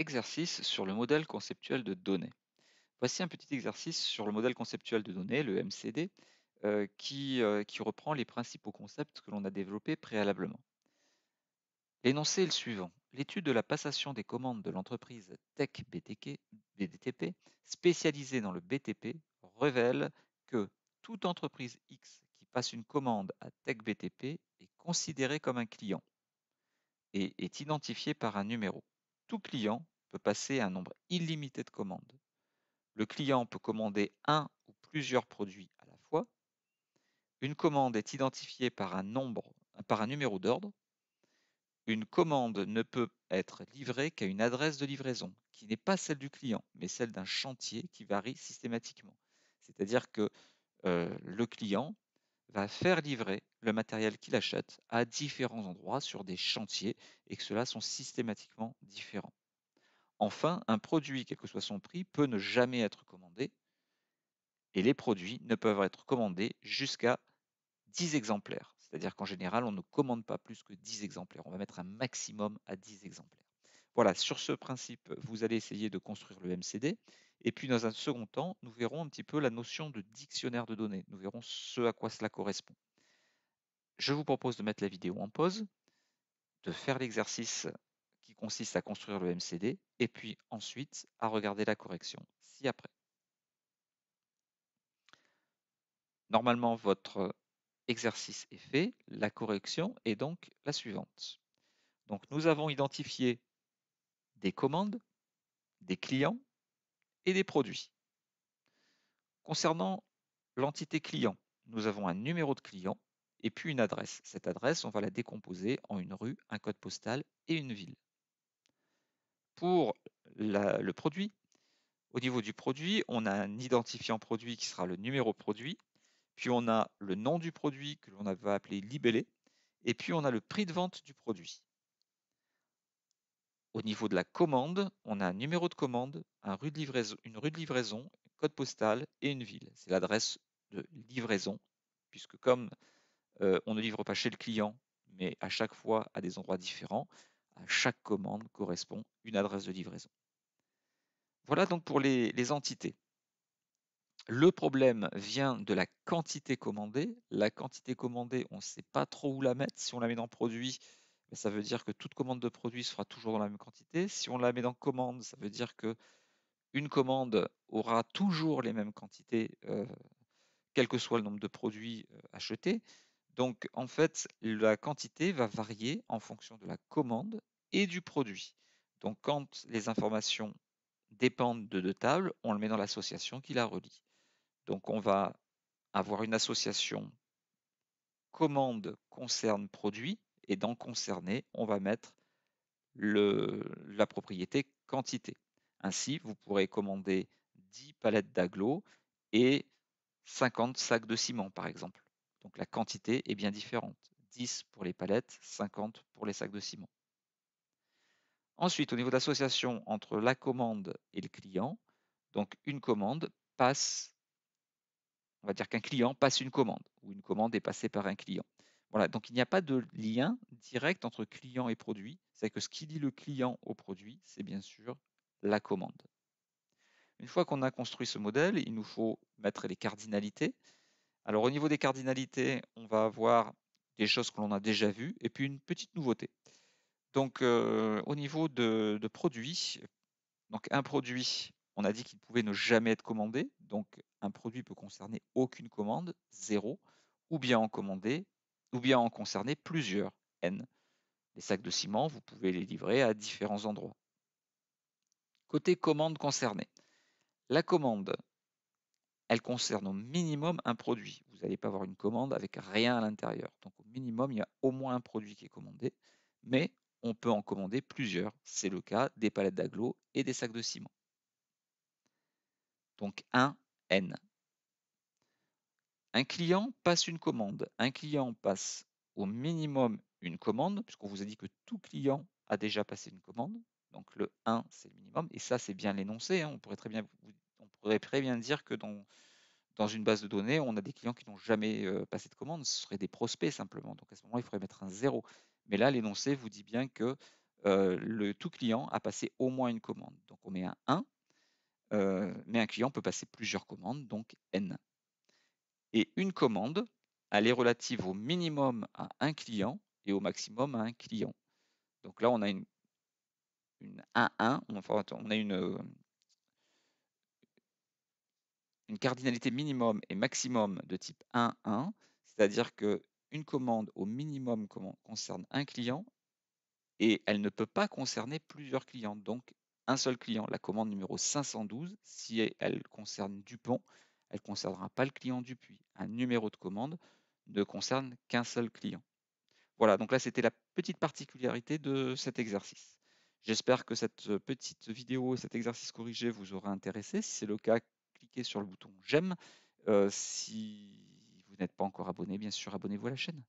Exercice sur le modèle conceptuel de données. Voici un petit exercice sur le modèle conceptuel de données, le MCD, euh, euh, qui, reprend les principaux concepts que l'on a développés préalablement. L'énoncé est le suivant. L'étude de la passation des commandes de l'entreprise Tech BTK, spécialisée dans le BTP, révèle que toute entreprise X qui passe une commande à Tech BTP est considérée comme un client et est identifiée par un numéro tout client peut passer un nombre illimité de commandes. Le client peut commander un ou plusieurs produits à la fois. Une commande est identifiée par un, numéro d'ordre. Une commande ne peut être livrée qu'à une adresse de livraison, qui n'est pas celle du client, mais celle d'un chantier qui varie systématiquement. C'est-à-dire que euh, le client va faire livrer le matériel qu'il achète à différents endroits sur des chantiers et que ceux-là sont systématiquement différents. Enfin, un produit, quel que soit son prix, peut ne jamais être commandé et les produits ne peuvent être commandés jusqu'à 10 exemplaires. C'est-à-dire qu'en général, on ne commande pas plus que 10 exemplaires. On va mettre un maximum à 10 exemplaires. Voilà, sur ce principe, vous allez essayer de construire le MCD. Et puis, dans un second temps, nous verrons un petit peu la notion de dictionnaire de données. Nous verrons ce à quoi cela correspond je vous propose de mettre la vidéo en pause, de faire l'exercice qui consiste à construire le MCD, et puis ensuite à regarder la correction ci-après. Normalement, votre exercice est fait, la correction est donc la suivante. Donc nous avons identifié des commandes, des clients et des produits. Concernant l'entité client, nous avons un numéro de client et puis une adresse. Cette adresse, on va la décomposer en une rue, un code postal et une ville. Pour le produit, au niveau du produit, on a un identifiant produit qui sera le numéro produit, puis on a le nom du produit que l'on va appeler libellé, et puis on a le prix de vente du produit. Au niveau de la commande, on a un numéro de commande, une rue de livraison, un code postal et une ville. C'est l'adresse de livraison, puisque comme on ne livre pas chez le client, mais à chaque fois à des endroits différents. À chaque commande correspond une adresse de livraison. Voilà donc pour les, entités. Le problème vient de la quantité commandée. La quantité commandée, on ne sait pas trop où la mettre. Si on la met dans produit, ben, ça veut dire que toute commande de produit sera toujours dans la même quantité. Si on la met dans commande, ça veut dire que une commande aura toujours les mêmes quantités, quel que soit le nombre de produits achetés. Donc en fait, la quantité va varier en fonction de la commande et du produit. Donc quand les informations dépendent de deux tables, on le met dans l'association qui la relie. Donc on va avoir une association commande concerne produit et dans concerner », on va mettre la propriété quantité. Ainsi, vous pourrez commander 10 palettes d'aglo et 50 sacs de ciment par exemple. Donc la quantité est bien différente. 10 pour les palettes, 50 pour les sacs de ciment. Ensuite, au niveau d'association entre la commande et le client, donc une commande passe, on va dire qu'un client passe une commande, ou une commande est passée par un client. Voilà, donc il n'y a pas de lien direct entre client et produit, c'est que ce qui lie le client au produit, c'est bien sûr la commande. Une fois qu'on a construit ce modèle, il nous faut mettre les cardinalités, alors au niveau des cardinalités, on va avoir des choses que l'on a déjà vues et puis une petite nouveauté. Donc euh, au niveau de, produits, donc un produit, on a dit qu'il pouvait ne jamais être commandé, donc un produit peut concerner aucune commande, zéro, ou bien en commander, ou bien en concerner plusieurs, n. Les sacs de ciment, vous pouvez les livrer à différents endroits. Côté commande concernée, la commande elle concerne au minimum un produit. Vous n'allez pas avoir une commande avec rien à l'intérieur. Donc au minimum, il y a au moins un produit qui est commandé, mais on peut en commander plusieurs. C'est le cas des palettes d'agglo et des sacs de ciment. Donc 1 N. Un client passe une commande. Un client passe au minimum une commande, puisqu'on vous a dit que tout client a déjà passé une commande. Donc le 1, c'est le minimum. Et ça, c'est bien l'énoncé. Hein. On pourrait très bien vous Prévient très dire que dans, une base de données, on a des clients qui n'ont jamais passé de commande, ce seraient des prospects simplement. Donc à ce moment, il faudrait mettre un 0. Mais là, l'énoncé vous dit bien que le tout client a passé au moins une commande. Donc on met un 1, mais un client peut passer plusieurs commandes, donc N. Et une commande, elle est relative au minimum à un client et au maximum à un client. Donc là, on a une, 1-1, enfin, on a une, une cardinalité minimum et maximum de type 1-1, c'est-à-dire que une commande au minimum concerne un client et elle ne peut pas concerner plusieurs clients. Donc, un seul client, la commande numéro 512, si elle concerne Dupont, elle ne concernera pas le client Dupuis. Un numéro de commande ne concerne qu'un seul client. Voilà, donc là, c'était la petite particularité de cet exercice. J'espère que cette petite vidéo et cet exercice corrigé vous aura intéressé. Si c'est le cas, sur le bouton j'aime. Euh, si vous n'êtes pas encore abonné, bien sûr, abonnez-vous à la chaîne.